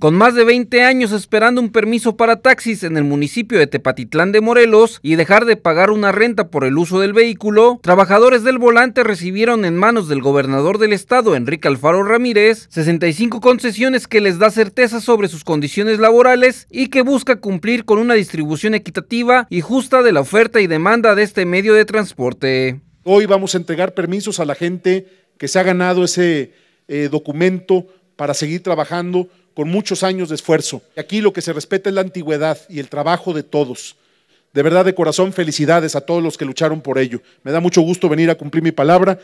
Con más de 20 años esperando un permiso para taxis en el municipio de Tepatitlán de Morelos y dejar de pagar una renta por el uso del vehículo, trabajadores del volante recibieron en manos del gobernador del estado, Enrique Alfaro Ramírez, 65 concesiones que les da certeza sobre sus condiciones laborales y que busca cumplir con una distribución equitativa y justa de la oferta y demanda de este medio de transporte. Hoy vamos a entregar permisos a la gente que se ha ganado ese eh, documento para seguir trabajando con muchos años de esfuerzo. Aquí lo que se respeta es la antigüedad y el trabajo de todos. De verdad, de corazón, felicidades a todos los que lucharon por ello. Me da mucho gusto venir a cumplir mi palabra.